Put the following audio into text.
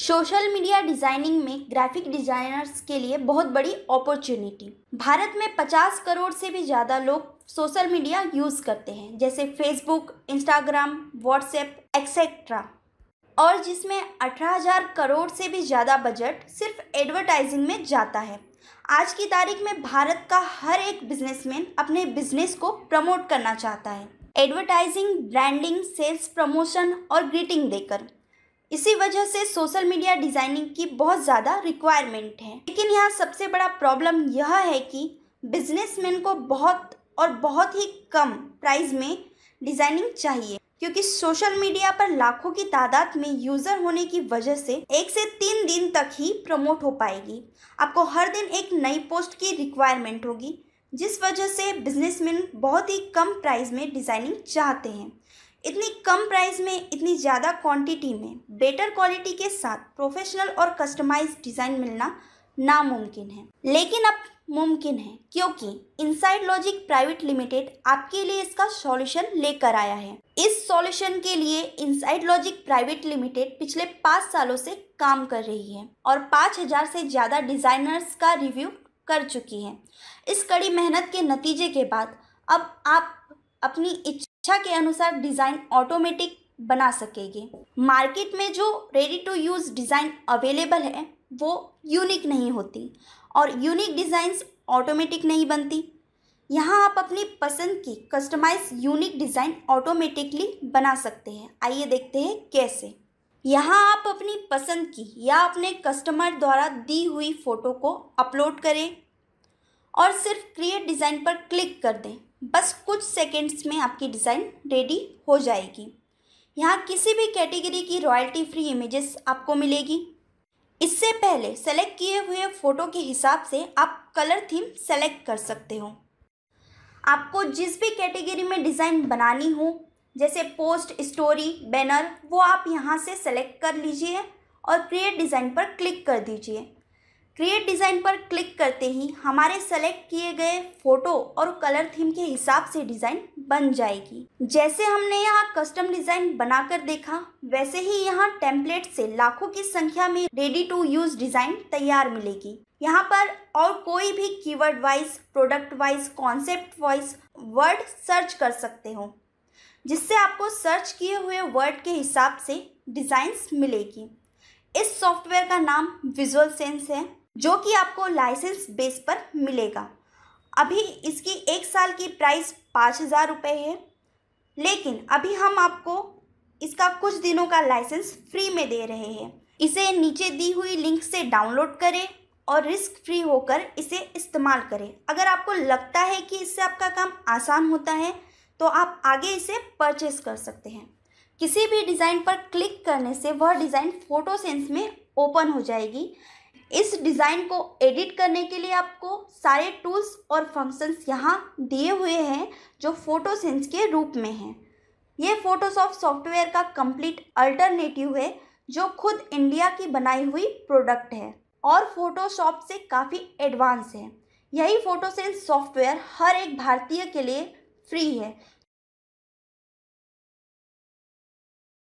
social media designing में graphic designers के लिए बहुत बड़ी अपॉर्चुनिटी भारत में 50 करोड़ से भी ज़्यादा लोग सोशल मीडिया यूज़ करते हैं जैसे फेसबुक इंस्टाग्राम व्हाट्सएप एक्सेट्रा और जिसमें 18,000 करोड़ से भी ज़्यादा बजट सिर्फ एडवर्टाइजिंग में जाता है आज की तारीख में भारत का हर एक बिजनेसमैन अपने बिजनेस को प्रमोट करना चाहता है एडवर्टाइजिंग ब्रांडिंग सेल्स प्रमोशन और ग्रीटिंग देकर इसी वजह से सोशल मीडिया डिज़ाइनिंग की बहुत ज़्यादा रिक्वायरमेंट है लेकिन यहाँ सबसे बड़ा प्रॉब्लम यह है कि बिजनेसमैन को बहुत और बहुत ही कम प्राइस में डिज़ाइनिंग चाहिए क्योंकि सोशल मीडिया पर लाखों की तादाद में यूज़र होने की वजह से एक से तीन दिन तक ही प्रमोट हो पाएगी आपको हर दिन एक नई पोस्ट की रिक्वायरमेंट होगी जिस वजह से बिजनेसमैन बहुत ही कम प्राइस में डिज़ाइनिंग चाहते हैं इतनी कम प्राइस में इतनी ज़्यादा क्वांटिटी में बेटर क्वालिटी के साथ प्रोफेशनल और कस्टमाइज डिज़ाइन मिलना नामुमकिन है लेकिन अब मुमकिन है क्योंकि इनसाइड लॉजिक प्राइवेट लिमिटेड आपके लिए इसका सॉल्यूशन लेकर आया है इस सॉल्यूशन के लिए इनसाइड लॉजिक प्राइवेट लिमिटेड पिछले पाँच सालों से काम कर रही है और पाँच हजार से ज़्यादा डिज़ाइनर्स का रिव्यू कर चुकी है इस कड़ी मेहनत के नतीजे के बाद अब आप अपनी इच्छा इच्छा के अनुसार डिज़ाइन ऑटोमेटिक बना सकेगी मार्केट में जो ready to use design available है वो यूनिक नहीं होती और यूनिक डिज़ाइंस ऑटोमेटिक नहीं बनती यहाँ आप अपनी पसंद की कस्टमाइज यूनिक डिज़ाइन ऑटोमेटिकली बना सकते हैं आइए देखते हैं कैसे यहाँ आप अपनी पसंद की या अपने कस्टमर द्वारा दी हुई फ़ोटो को अपलोड करें और सिर्फ क्रिएट डिज़ाइन पर क्लिक कर दें बस कुछ सेकेंड्स में आपकी डिज़ाइन रेडी हो जाएगी यहाँ किसी भी कैटेगरी की रॉयल्टी फ्री इमेजेस आपको मिलेगी इससे पहले सेलेक्ट किए हुए फ़ोटो के हिसाब से आप कलर थीम सेलेक्ट कर सकते हो आपको जिस भी कैटेगरी में डिज़ाइन बनानी हो जैसे पोस्ट स्टोरी बैनर वो आप यहाँ से सेलेक्ट कर लीजिए और क्रिएट डिज़ाइन पर क्लिक कर दीजिए क्रिएट डिज़ाइन पर क्लिक करते ही हमारे सेलेक्ट किए गए फ़ोटो और कलर थीम के हिसाब से डिज़ाइन बन जाएगी जैसे हमने यहाँ कस्टम डिज़ाइन बनाकर देखा वैसे ही यहाँ टेम्पलेट से लाखों की संख्या में रेडी टू यूज़ डिज़ाइन तैयार मिलेगी यहाँ पर और कोई भी keyword wise product wise concept wise word search कर सकते हो जिससे आपको सर्च किए हुए वर्ड के हिसाब से डिज़ाइंस मिलेगी इस सॉफ्टवेयर का नाम विजुअल सेंस है जो कि आपको लाइसेंस बेस पर मिलेगा अभी इसकी एक साल की प्राइस पाँच हज़ार रुपये है लेकिन अभी हम आपको इसका कुछ दिनों का लाइसेंस फ्री में दे रहे हैं इसे नीचे दी हुई लिंक से डाउनलोड करें और रिस्क फ्री होकर इसे इस्तेमाल करें अगर आपको लगता है कि इससे आपका काम आसान होता है तो आप आगे इसे परचेस कर सकते हैं किसी भी डिज़ाइन पर क्लिक करने से वह डिज़ाइन फ़ोटो सेंस में ओपन हो जाएगी इस डिज़ाइन को एडिट करने के लिए आपको सारे टूल्स और फंक्शंस यहाँ दिए हुए हैं जो फोटोसेंस के रूप में हैं ये फोटोशॉप सॉफ्टवेयर का कंप्लीट अल्टरनेटिव है जो खुद इंडिया की बनाई हुई प्रोडक्ट है और फोटोशॉप से काफ़ी एडवांस है यही फोटोसेंस सॉफ्टवेयर हर एक भारतीय के लिए फ्री है